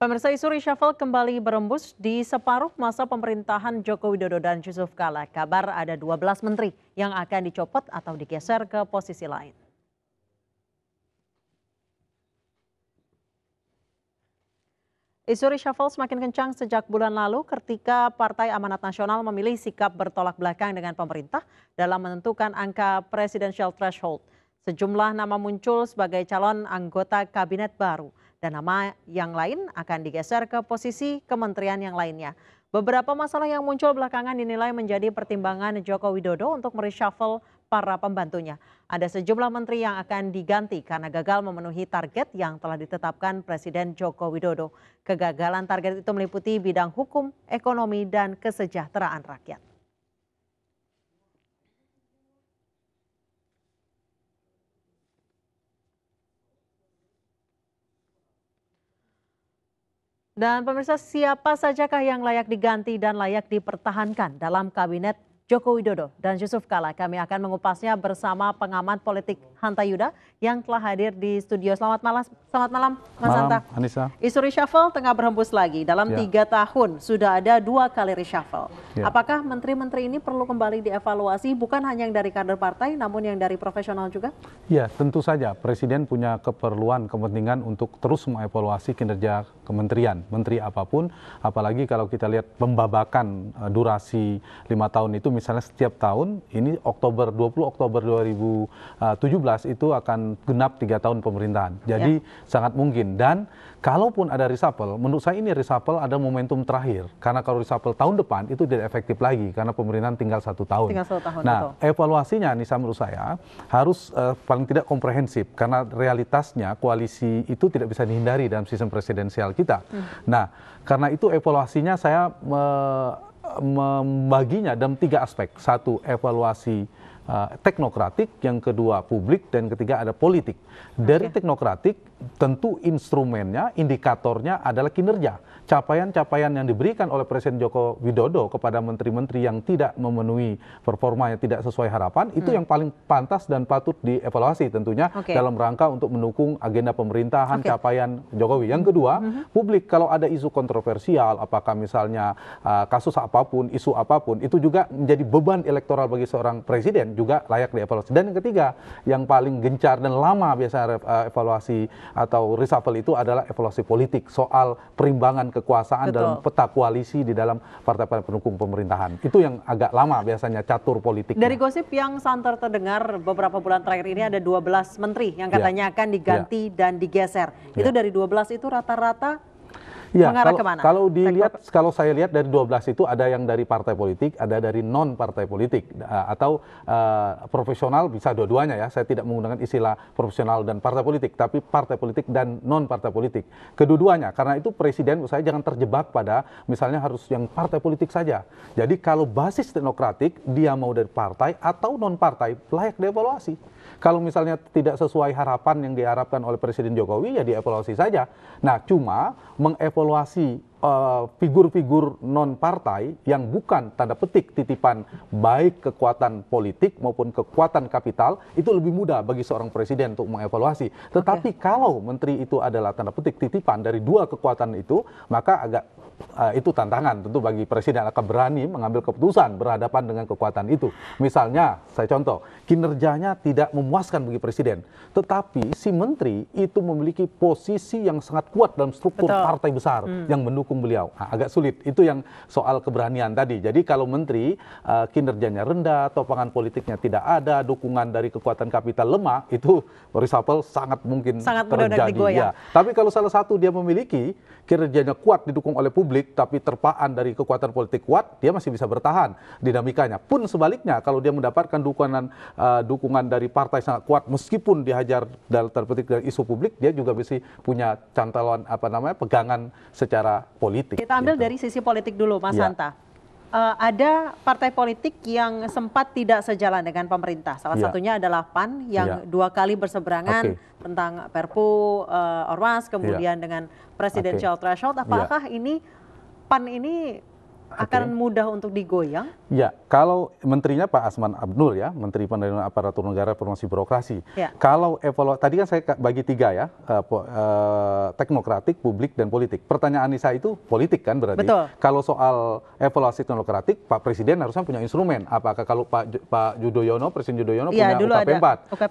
Pemirsa isu reshuffle kembali berembus di separuh masa pemerintahan Joko Widodo dan Yusuf Kala. Kabar ada 12 menteri yang akan dicopot atau digeser ke posisi lain. Isu reshuffle semakin kencang sejak bulan lalu ketika Partai Amanat Nasional memilih sikap bertolak belakang dengan pemerintah dalam menentukan angka presidential threshold. Sejumlah nama muncul sebagai calon anggota kabinet baru dan nama yang lain akan digeser ke posisi kementerian yang lainnya. Beberapa masalah yang muncul belakangan dinilai menjadi pertimbangan Joko Widodo untuk mereshuffle para pembantunya. Ada sejumlah menteri yang akan diganti karena gagal memenuhi target yang telah ditetapkan Presiden Joko Widodo. Kegagalan target itu meliputi bidang hukum, ekonomi, dan kesejahteraan rakyat. Dan pemirsa siapa sajakah yang layak diganti dan layak dipertahankan dalam kabinet Joko Widodo dan Yusuf Kala. Kami akan mengupasnya bersama pengamat politik Hanta Yuda yang telah hadir di studio. Selamat malam, selamat malam Mas malam, Hanta. Anissa. Isu reshuffle tengah berhembus lagi. Dalam ya. tiga tahun sudah ada dua kali reshuffle. Ya. Apakah menteri-menteri ini perlu kembali dievaluasi bukan hanya yang dari kader partai namun yang dari profesional juga? Ya tentu saja Presiden punya keperluan kepentingan untuk terus mengevaluasi kinerja kementerian, menteri apapun. Apalagi kalau kita lihat pembabakan eh, durasi lima tahun itu misalnya setiap tahun ini Oktober 20 Oktober 2017 itu akan genap tiga tahun pemerintahan. Ya. Jadi ya. sangat mungkin dan kalaupun ada reshuffle, menurut saya ini reshuffle ada momentum terakhir karena kalau reshuffle tahun depan itu tidak efektif lagi karena pemerintahan tinggal satu tahun. Tinggal satu tahun. Nah betul. evaluasinya Nisa menurut saya harus uh, paling tidak komprehensif karena realitasnya koalisi itu tidak bisa dihindari dalam sistem presidensial kita. Hmm. Nah karena itu evaluasinya saya uh, membaginya dalam tiga aspek satu evaluasi Eh, teknokratik, yang kedua publik, dan ketiga ada politik. Dari okay. teknokratik tentu instrumennya, indikatornya adalah kinerja. Capaian-capaian yang diberikan oleh Presiden Joko Widodo kepada menteri-menteri yang tidak memenuhi performa yang tidak sesuai harapan, hmm. itu yang paling pantas dan patut dievaluasi tentunya okay. dalam rangka untuk mendukung agenda pemerintahan okay. capaian Jokowi. Yang kedua, hmm. publik kalau ada isu kontroversial, apakah misalnya uh, kasus apapun, isu apapun, itu juga menjadi beban elektoral bagi seorang presiden juga layak dievaluasi. Dan yang ketiga, yang paling gencar dan lama biasa eh, evaluasi atau reshuffle itu adalah evaluasi politik soal perimbangan kekuasaan Betul. dalam peta koalisi di dalam partai-partai pendukung pemerintahan. Itu yang agak lama biasanya catur politik. Dari gosip yang santer terdengar beberapa bulan terakhir ini ada 12 menteri yang katanya yeah. akan diganti yeah. dan digeser. Yeah. Itu iya. dari 12 itu rata-rata ya, mengarah kalau, kemana? Kalau dilihat, Rekor. kalau saya lihat dari 12 itu ada yang dari partai politik, ada dari non partai politik eh, atau uh, profesional bisa dua-duanya ya. Saya tidak menggunakan istilah profesional dan partai politik, tapi partai politik dan non partai politik. kedua karena itu presiden saya jangan terjebak pada misalnya harus yang partai politik saja. Jadi kalau basis teknokratik dia mau dari partai atau non partai layak dievaluasi. Kalau misalnya tidak sesuai harapan yang diharapkan oleh Presiden Jokowi ya dievaluasi saja. Nah, cuma mengevaluasi mengevaluasi eh, figur-figur uh, non partai yang bukan tanda petik titipan baik kekuatan politik maupun kekuatan kapital itu lebih mudah bagi seorang presiden untuk mengevaluasi. Tetapi okay. kalau menteri itu adalah tanda petik titipan dari dua kekuatan itu, maka agak Eh, itu tantangan tentu bagi presiden akan berani mengambil keputusan berhadapan dengan kekuatan itu. Misalnya, saya contoh, kinerjanya tidak memuaskan bagi presiden, tetapi si menteri itu memiliki posisi yang sangat kuat dalam struktur Betul. partai besar hmm. yang mendukung beliau. Nah, agak sulit. Itu yang soal keberanian tadi. Jadi kalau menteri uh, kinerjanya rendah, topangan politiknya tidak ada, dukungan dari kekuatan kapital lemah, itu reshuffle sangat mungkin sangat terjadi. ya. Tapi kalau salah satu dia memiliki kinerjanya kuat didukung oleh publik, tapi terpaan dari kekuatan politik kuat, dia masih bisa bertahan dinamikanya. Pun sebaliknya kalau dia mendapatkan dukungan uh, dukungan dari partai sangat kuat meskipun dihajar dalam terpetik dari isu publik, dia juga bisa punya cantelan apa namanya pegangan secara politik. Kita ambil gitu. dari sisi politik dulu Mas ya. Santa. Uh, eh, ada partai politik yang sempat tidak sejalan dengan pemerintah. Salah ya. satunya adalah PAN yang ya. dua kali berseberangan okay. tentang Perpu, uh, Ormas, iya. kemudian ya. dengan presidential okay. threshold. Apakah ya. ini PAN ini akan mudah untuk digoyang? Ya, kalau menterinya Pak Asman Abdul ya, Menteri Pendayaan Aparatur Negara Promosi Birokrasi. Ya. Kalau evaluasi tadi kan saya bagi tiga ya, uh, teknokratik, publik dan politik. Pertanyaan Nisa itu politik kan berarti. Betul. Kalau soal evaluasi teknokratik, Pak Presiden harusnya punya instrumen. Apakah kalau Pak Pak Yudhoyono, Presiden Yudhoyono ya, punya UKP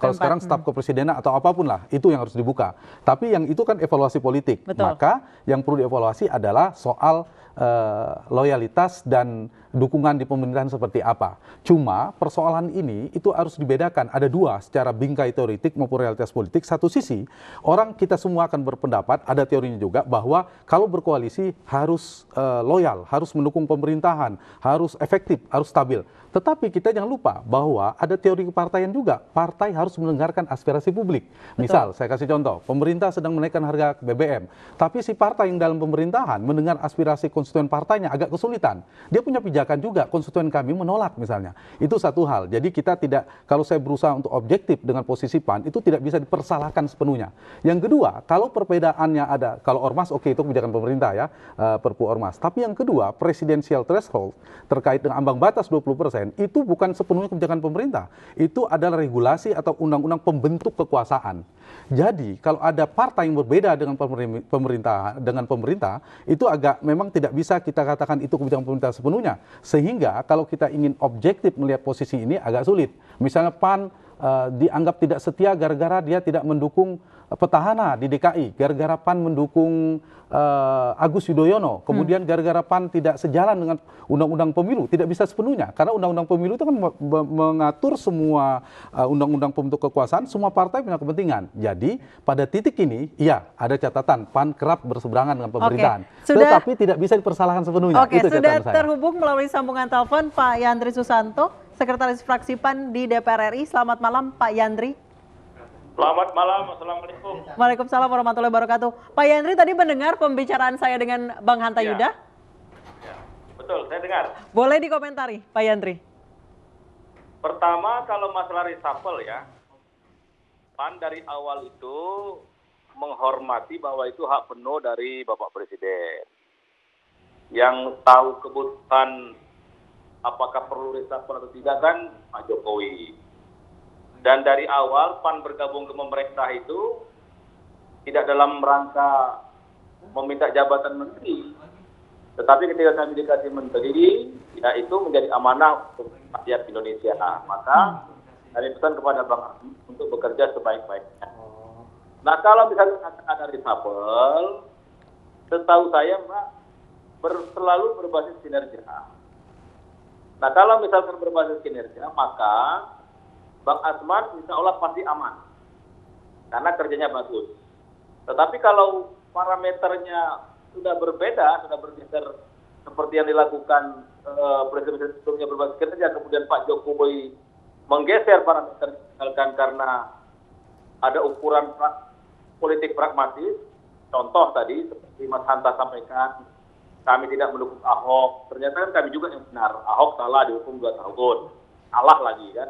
4. kalau sekarang hmm. staf kepresidenan atau apapun lah, itu yang harus dibuka. Tapi yang itu kan evaluasi politik. Betul. Maka yang perlu dievaluasi adalah soal Eh, loyalitas dan dukungan di pemerintahan seperti apa. Cuma persoalan ini itu harus dibedakan. Ada dua secara bingkai teoritik maupun realitas politik. Satu sisi, orang kita semua akan berpendapat, ada teorinya juga, bahwa kalau berkoalisi harus uh, loyal, harus mendukung pemerintahan, harus efektif, harus stabil. Tetapi kita jangan lupa bahwa ada teori kepartaian juga. Partai harus mendengarkan aspirasi publik. Betul. Misal, saya kasih contoh, pemerintah sedang menaikkan harga BBM, tapi si partai yang dalam pemerintahan mendengar aspirasi konstituen partainya agak kesulitan. Dia punya pijakan juga, konstituen kami menolak misalnya. Itu satu hal. Jadi kita tidak, kalau saya berusaha untuk objektif dengan posisi PAN, itu tidak bisa dipersalahkan sepenuhnya. Yang kedua, kalau perbedaannya ada, kalau Ormas oke okay, itu kebijakan pemerintah ya, eh, Perpu Ormas. Tapi yang kedua, presidensial threshold terkait dengan ambang batas 20% itu bukan sepenuhnya kebijakan pemerintah. Itu adalah regulasi atau undang-undang pembentuk kekuasaan. Jadi, kalau ada partai yang berbeda dengan pemerintah dengan pemerintah itu agak memang tidak tidak bisa kita katakan itu kebijakan pemerintah sepenuhnya. Sehingga kalau kita ingin objektif melihat posisi ini agak sulit. Misalnya PAN Eh, dianggap tidak setia gara-gara dia tidak mendukung eh, petahana di DKI, gara-gara PAN mendukung uh, Agus Yudhoyono, hmm. kemudian gara-gara PAN tidak sejalan dengan undang-undang pemilu, tidak bisa sepenuhnya karena undang-undang pemilu itu kan mengatur semua undang-undang uh, pembentuk kekuasaan, semua partai punya kepentingan. Jadi pada titik ini, ya ada catatan PAN kerap berseberangan dengan pemerintahan, okay. sudah, tetapi tidak bisa dipersalahkan sepenuhnya. Oke, okay, sudah terhubung melalui sambungan telepon Pak Yandri Susanto. Sekretaris Fraksi PAN di DPR RI. Selamat malam Pak Yandri. Selamat malam, Assalamualaikum. Waalaikumsalam warahmatullahi wabarakatuh. Pak Yandri tadi mendengar pembicaraan saya dengan Bang Hanta ya. Yuda? Ya, betul, saya dengar. Boleh dikomentari Pak Yandri? Pertama kalau masalah reshuffle ya, PAN dari awal itu menghormati bahwa itu hak penuh dari Bapak Presiden. Yang tahu kebutuhan apakah perlu reshuffle atau tidak kan Pak Jokowi. Dan dari awal PAN bergabung ke pemerintah itu tidak dalam rangka meminta jabatan menteri. Tetapi ketika kami dikasih menteri, ya itu menjadi amanah untuk rakyat Indonesia. maka dari pesan kepada Bang untuk bekerja sebaik-baiknya. Nah kalau misalnya ada reshuffle, setahu saya Mbak, ber, selalu berbasis kinerja Nah kalau misalkan berbasis kinerja maka Bang Asman insya Allah pasti aman karena kerjanya bagus. Tetapi kalau parameternya sudah berbeda, sudah bergeser seperti yang dilakukan eh, presiden sebelumnya berbasis kinerja, kemudian Pak Jokowi menggeser parameter misalkan karena ada ukuran pra politik pragmatis, contoh tadi seperti Mas Hanta sampaikan kami tidak mendukung Ahok. Ternyata kan kami juga yang benar. Ahok salah dihukum dua tahun. Salah lagi kan.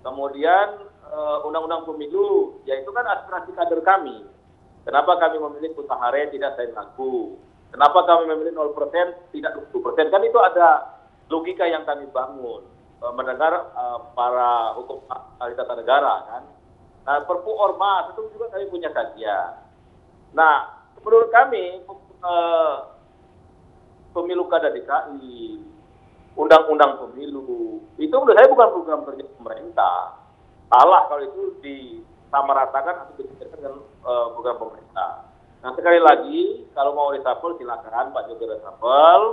Kemudian eh, undang-undang pemilu ya itu kan aspirasi kader kami. Kenapa kami memilih Kutaharen tidak saya mengaku. Kenapa kami memilih 0% tidak 20%? Kan itu ada logika yang kami bangun eh, mendengar eh, para hukum ahli tata negara kan. Nah, perpu ormas itu juga kami punya kajian. Nah, menurut kami pemilu kada DKI, undang-undang pemilu. Itu menurut saya bukan program kerja pemerintah. Salah kalau itu disamaratakan atau dikaitkan dengan uh, program pemerintah. Nah sekali lagi, kalau mau reshuffle silakan Pak Jokowi reshuffle.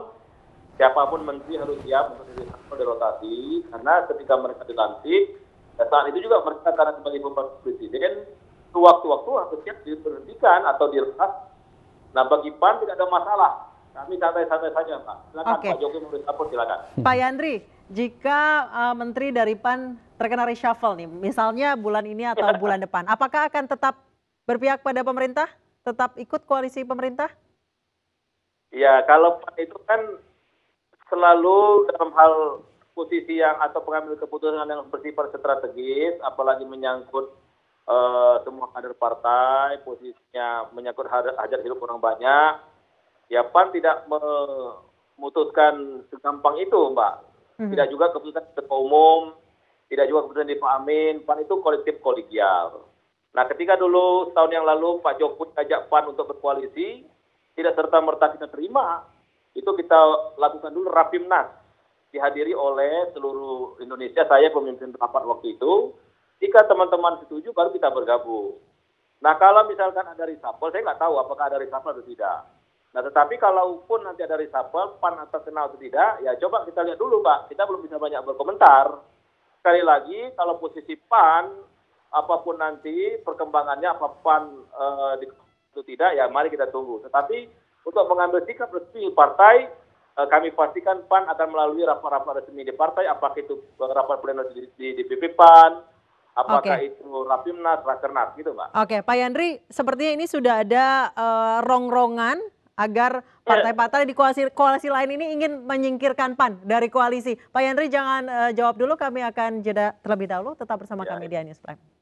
Siapapun menteri harus siap untuk reshuffle dirotasi karena ketika mereka dilantik, ya saat itu juga mereka karena sebagai pembantu presiden sewaktu-waktu harus siap diberhentikan atau diretas. Nah bagi PAN tidak ada masalah kami santai-santai saja, Pak. Silakan okay. Pak Jokowi mengurus dapur, silakan. Hmm. Pak Yandri, jika uh, menteri dari PAN terkena reshuffle nih, misalnya bulan ini atau bulan depan, apakah akan tetap berpihak pada pemerintah? Tetap ikut koalisi pemerintah? Ya, kalau PAN itu kan selalu dalam hal posisi yang atau pengambil keputusan yang bersifat strategis, apalagi menyangkut uh, semua kader partai, posisinya menyangkut hajat hidup orang banyak, ya pan tidak memutuskan segampang itu mbak mhm. tidak juga keputusan ketua umum tidak juga keputusan di Pak Amin pan itu kolektif kolegial nah ketika dulu tahun yang lalu Pak Jokowi ajak pan untuk berkoalisi tidak serta merta kita terima itu kita lakukan dulu rapimnas dihadiri oleh seluruh Indonesia saya pemimpin rapat waktu itu jika teman-teman setuju baru kita bergabung nah kalau misalkan ada reshuffle saya nggak tahu apakah ada reshuffle atau tidak nah tetapi kalaupun nanti ada reshuffle pan akan kenal atau tidak ya coba kita lihat dulu pak kita belum bisa banyak berkomentar sekali lagi kalau posisi pan apapun nanti perkembangannya apa pan e, di, tidak ya mari kita tunggu tetapi untuk mengambil sikap resmi partai eh, kami pastikan PAN akan melalui rapat-rapat resmi di partai, apakah itu rapat pleno di, di DPP PAN, apakah okay. itu Rapimnas, Rakernas, gitu Pak? Oke, okay. Pak Yandri, sepertinya ini sudah ada uh, rongrongan agar ya. partai-partai di koalisi, koalisi lain ini ingin menyingkirkan PAN dari koalisi. Pak Yandri jangan uh, jawab dulu, kami akan jeda terlebih dahulu. Tetap bersama ya. kami di Anies ya. Prime.